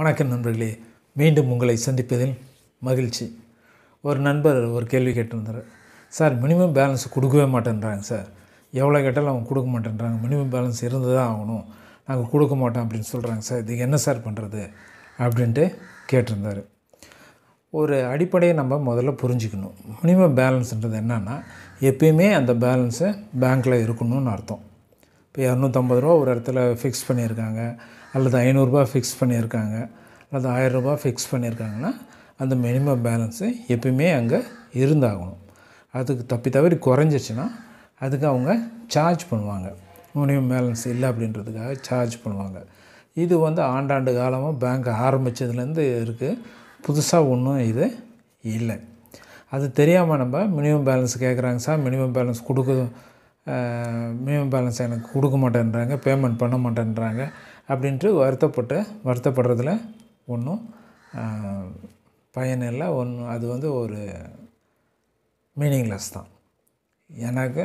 வணக்கம் நண்பர்களே மீண்டும் உங்களை சந்திப்பதில் மகிழ்ச்சி ஒரு நண்பர் ஒரு கேள்வி கேட்டிருந்தார் சார் மினிமம் பேலன்ஸ் கொடுக்கவே மாட்டேன்றாங்க சார் எவ்வளோ கேட்டாலும் அவங்க கொடுக்க மாட்டேன்றாங்க மினிமம் பேலன்ஸ் இருந்து தான் ஆகணும் நாங்கள் கொடுக்க மாட்டோம் அப்படின்னு சொல்கிறாங்க சார் இதுக்கு என்ன சார் பண்ணுறது அப்படின்ட்டு கேட்டிருந்தார் ஒரு அடிப்படையை நம்ம முதல்ல புரிஞ்சுக்கணும் மினிமம் பேலன்ஸ்ன்றது என்னென்னா எப்பயுமே அந்த பேலன்ஸு பேங்க்கில் இருக்கணும்னு அர்த்தம் இப்போ இரநூத்தம்பது ரூபா ஒரு இடத்துல ஃபிக்ஸ் பண்ணியிருக்காங்க அல்லது ஐநூறுரூபா ஃபிக்ஸ் பண்ணியிருக்காங்க அல்லது ரூபா ஃபிக்ஸ் பண்ணியிருக்காங்கன்னா அந்த மினிமம் பேலன்ஸு எப்பயுமே அங்கே இருந்தாகணும் அதுக்கு தப்பி தவறி குறைஞ்சிச்சின்னா அதுக்கு அவங்க சார்ஜ் பண்ணுவாங்க மினிமம் பேலன்ஸ் இல்லை அப்படின்றதுக்காக சார்ஜ் பண்ணுவாங்க இது வந்து ஆண்டாண்டு காலமாக பேங்க் ஆரம்பித்ததுலேருந்து இருக்குது புதுசாக ஒன்றும் இது இல்லை அது தெரியாமல் நம்ம மினிமம் பேலன்ஸ் கேட்குறாங்க சார் மினிமம் பேலன்ஸ் கொடுக்க மினிமம் பேலன்ஸ் எனக்கு கொடுக்க மாட்டேன்றாங்க பேமெண்ட் பண்ண மாட்டேன்றாங்க அப்படின்ட்டு வருத்தப்பட்டு வருத்தப்படுறதில் ஒன்றும் பயனில்லை ஒன்று அது வந்து ஒரு மீனிங்லெஸ் தான் எனக்கு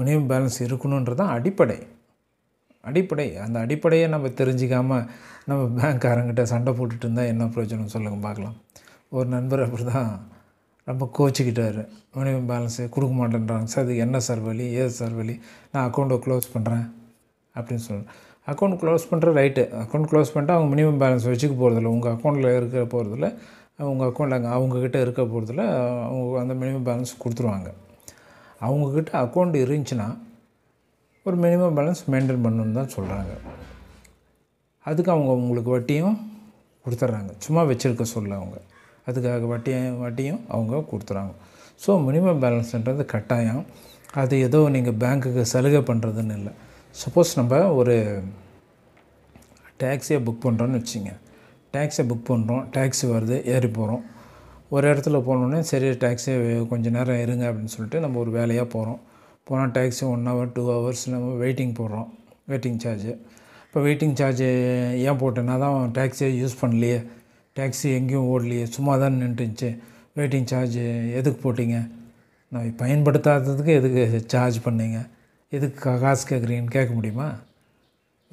மினிமம் பேலன்ஸ் இருக்கணுன்றது தான் அடிப்படை அடிப்படை அந்த அடிப்படையை நம்ம தெரிஞ்சிக்காமல் நம்ம பேங்க்காரங்கிட்ட சண்டை போட்டுட்டு இருந்தால் என்ன பிரயோஜனம் சொல்லுங்க பார்க்கலாம் ஒரு நண்பர் அப்படி தான் ரொம்ப கோச்சிக்கிட்டார் மினிமம் பேலன்ஸு கொடுக்க மாட்டேன்றாங்க சார் அது என்ன சார் வழி ஏது சார் வழி நான் அக்கௌண்ட்டை க்ளோஸ் பண்ணுறேன் அப்படின்னு சொல்கிறேன் அக்கௌண்ட் க்ளோஸ் பண்ணுற ரைட்டு அக்கௌண்ட் க்ளோஸ் பண்ணிட்டு அவங்க மினிமம் பேலன்ஸ் வச்சுக்க போகிறதில்ல உங்கள் அக்கௌண்ட்டில் இருக்க போகிறதில்ல உங்கள் அக்கௌண்ட் அங்கே அவங்கக்கிட்ட இருக்க போகிறதில்ல அவங்க அந்த மினிமம் பேலன்ஸ் கொடுத்துருவாங்க அவங்கக்கிட்ட அக்கௌண்ட் இருந்துச்சுன்னா ஒரு மினிமம் பேலன்ஸ் மெயின்டைன் பண்ணணுன்னு தான் சொல்கிறாங்க அதுக்கு அவங்க உங்களுக்கு வட்டியும் கொடுத்துட்றாங்க சும்மா வச்சுருக்க சொல்ல அவங்க அதுக்காக வட்டியும் வட்டியும் அவங்க கொடுத்துறாங்க ஸோ மினிமம் பேலன்ஸ்ன்றது கட்டாயம் அது ஏதோ நீங்கள் பேங்க்குக்கு சலுகை பண்ணுறதுன்னு இல்லை சப்போஸ் நம்ம ஒரு டேக்ஸியை புக் பண்ணுறோன்னு வச்சுங்க டேக்ஸியை புக் பண்ணுறோம் டேக்ஸி வருது ஏறி போகிறோம் ஒரு இடத்துல போனோடனே சரி டேக்ஸி கொஞ்சம் நேரம் இருங்க அப்படின்னு சொல்லிட்டு நம்ம ஒரு வேலையாக போகிறோம் போனால் taxi one hour two hours நம்ம வெயிட்டிங் போடுறோம் வெயிட்டிங் சார்ஜு இப்போ வெயிட்டிங் சார்ஜு ஏன் போட்டேன்னா தான் டேக்ஸியை யூஸ் பண்ணலையே டேக்ஸி எங்கேயும் ஓடலையே சும்மா தான் நின்றுச்சு வெயிட்டிங் சார்ஜ் எதுக்கு போட்டிங்க நான் பயன்படுத்தாததுக்கு எதுக்கு சார்ஜ் பண்ணீங்க எதுக்கு காசு கேட்குறீங்கன்னு கேட்க முடியுமா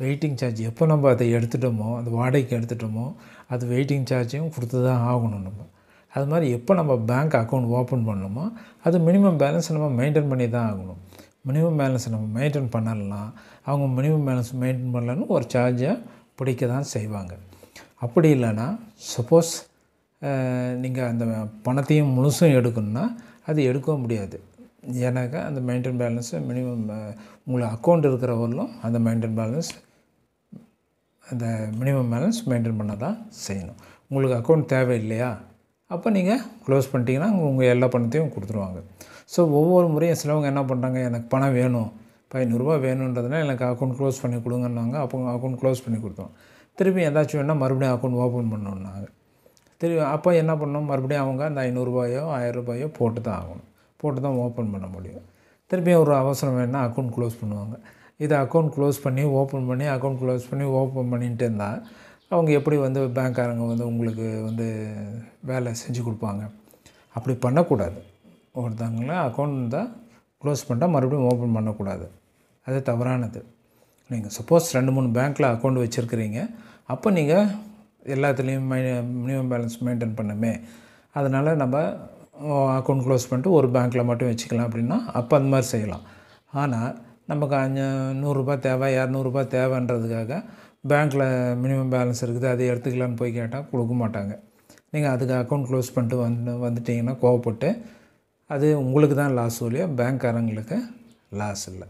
வெயிட்டிங் சார்ஜ் எப்போ நம்ம அதை எடுத்துட்டோமோ அந்த வாடகைக்கு எடுத்துட்டோமோ அது வெயிட்டிங் சார்ஜையும் கொடுத்து தான் ஆகணும் நம்ம அது மாதிரி எப்போ நம்ம பேங்க் அக்கௌண்ட் ஓப்பன் பண்ணணுமோ அது மினிமம் பேலன்ஸ் நம்ம மெயின்டைன் பண்ணி தான் ஆகணும் மினிமம் பேலன்ஸ் நம்ம மெயின்டைன் பண்ணலாம் அவங்க மினிமம் பேலன்ஸ் மெயின்டைன் பண்ணலன்னு ஒரு சார்ஜை பிடிக்க தான் செய்வாங்க அப்படி இல்லைன்னா சப்போஸ் நீங்கள் அந்த பணத்தையும் முழுசும் எடுக்கணும்னா அது எடுக்கவும் முடியாது ஏன்னாக்கா அந்த மெயின்டைன் பேலன்ஸு மினிமம் உங்களை அக்கௌண்ட் இருக்கிறவர்களும் அந்த மெயின்டைன் பேலன்ஸ் அந்த மினிமம் பேலன்ஸ் மெயின்டைன் பண்ண தான் செய்யணும் உங்களுக்கு அக்கௌண்ட் தேவை இல்லையா அப்போ நீங்கள் க்ளோஸ் பண்ணிட்டீங்கன்னா உங்கள் எல்லா பணத்தையும் கொடுத்துருவாங்க ஸோ ஒவ்வொரு முறையும் சிலவங்க என்ன பண்ணுறாங்க எனக்கு பணம் வேணும் இப்போ ஐநூறுரூவா வேணுன்றதுனால எனக்கு அக்கௌண்ட் க்ளோஸ் பண்ணி கொடுங்கன்னாங்க அப்போ அக்கௌண்ட் க்ளோஸ் பண்ணி கொடுத்தோம் திருப்பி ஏதாச்சும் வேணால் மறுபடியும் அக்கௌண்ட் ஓப்பன் பண்ணணுன்னாங்க திருப்பி அப்போ என்ன பண்ணோம் மறுபடியும் அவங்க அந்த ஐநூறுரூபாயோ ரூபாயோ போட்டு தான் ஆகணும் போட்டு தான் ஓப்பன் பண்ண முடியும் திருப்பியும் ஒரு அவசரம் வேணால் அக்கௌண்ட் க்ளோஸ் பண்ணுவாங்க இதை அக்கௌண்ட் க்ளோஸ் பண்ணி ஓப்பன் பண்ணி அக்கௌண்ட் க்ளோஸ் பண்ணி ஓப்பன் பண்ணிகிட்டு இருந்தால் அவங்க எப்படி வந்து பேங்க்காரங்க வந்து உங்களுக்கு வந்து வேலை செஞ்சு கொடுப்பாங்க அப்படி பண்ணக்கூடாது ஒருத்தவங்கள அக்கௌண்ட் தான் க்ளோஸ் பண்ணிட்டால் மறுபடியும் ஓப்பன் பண்ணக்கூடாது அது தவறானது நீங்கள் சப்போஸ் ரெண்டு மூணு பேங்க்கில் அக்கௌண்ட் வச்சுருக்கிறீங்க அப்போ நீங்கள் எல்லாத்துலேயும் மை மினிமம் பேலன்ஸ் மெயின்டைன் பண்ணுமே அதனால் நம்ம அக்கௌண்ட் க்ளோஸ் பண்ணிட்டு ஒரு பேங்க்கில் மட்டும் வச்சுக்கலாம் அப்படின்னா அப்போ அந்த மாதிரி செய்யலாம் ஆனால் நமக்கு அஞ்சு நூறுரூபா தேவை இரநூறுபா தேவைன்றதுக்காக பேங்க்கில் மினிமம் பேலன்ஸ் இருக்குது அதை எடுத்துக்கலான்னு போய் கேட்டால் கொடுக்க மாட்டாங்க நீங்கள் அதுக்கு அக்கௌண்ட் க்ளோஸ் பண்ணிட்டு வந்து வந்துட்டிங்கன்னா கோவப்பட்டு அது உங்களுக்கு தான் லாஸ் ஒழிய பேங்க்காரங்களுக்கு லாஸ் இல்லை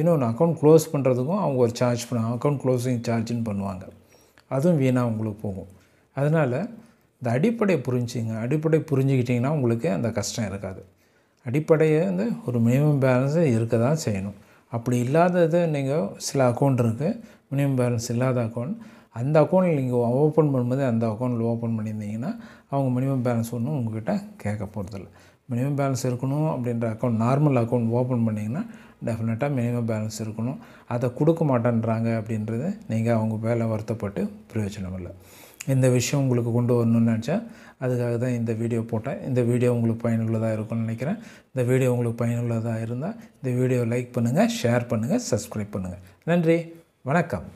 இன்னொன்று அக்கௌண்ட் க்ளோஸ் பண்ணுறதுக்கும் அவங்க ஒரு சார்ஜ் பண்ணுவாங்க அக்கௌண்ட் க்ளோஸிங் சார்ஜுன்னு பண்ணுவாங்க அதுவும் வீணாக உங்களுக்கு போகும் அதனால் இந்த அடிப்படை புரிஞ்சுங்க அடிப்படை புரிஞ்சுக்கிட்டிங்கன்னா உங்களுக்கு அந்த கஷ்டம் இருக்காது அடிப்படையை வந்து ஒரு மினிமம் பேலன்ஸு இருக்க தான் செய்யணும் அப்படி இல்லாதது நீங்கள் சில அக்கௌண்ட் இருக்குது மினிமம் பேலன்ஸ் இல்லாத அக்கௌண்ட் அந்த அக்கௌண்ட் நீங்கள் ஓப்பன் பண்ணும்போது அந்த அக்கௌண்ட்டில் ஓப்பன் பண்ணியிருந்தீங்கன்னா அவங்க மினிமம் பேலன்ஸ் ஒன்றும் உங்கள்கிட்ட கேட்க போகிறதில்ல மினிமம் பேலன்ஸ் இருக்கணும் அப்படின்ற அக்கௌண்ட் நார்மல் அக்கௌண்ட் ஓப்பன் பண்ணிங்கன்னா டெஃபினட்டாக மினிமம் பேலன்ஸ் இருக்கணும் அதை கொடுக்க மாட்டேன்றாங்க அப்படின்றது நீங்கள் அவங்க வேலை வருத்தப்பட்டு பிரயோஜனம் இல்லை இந்த விஷயம் உங்களுக்கு கொண்டு வரணும்னு நினச்சேன் அதுக்காக தான் இந்த வீடியோ போட்டேன் இந்த வீடியோ உங்களுக்கு பயனுள்ளதாக இருக்கும்னு நினைக்கிறேன் இந்த வீடியோ உங்களுக்கு பயனுள்ளதாக இருந்தால் இந்த வீடியோ லைக் பண்ணுங்கள் ஷேர் பண்ணுங்கள் சப்ஸ்கிரைப் பண்ணுங்கள் நன்றி வணக்கம்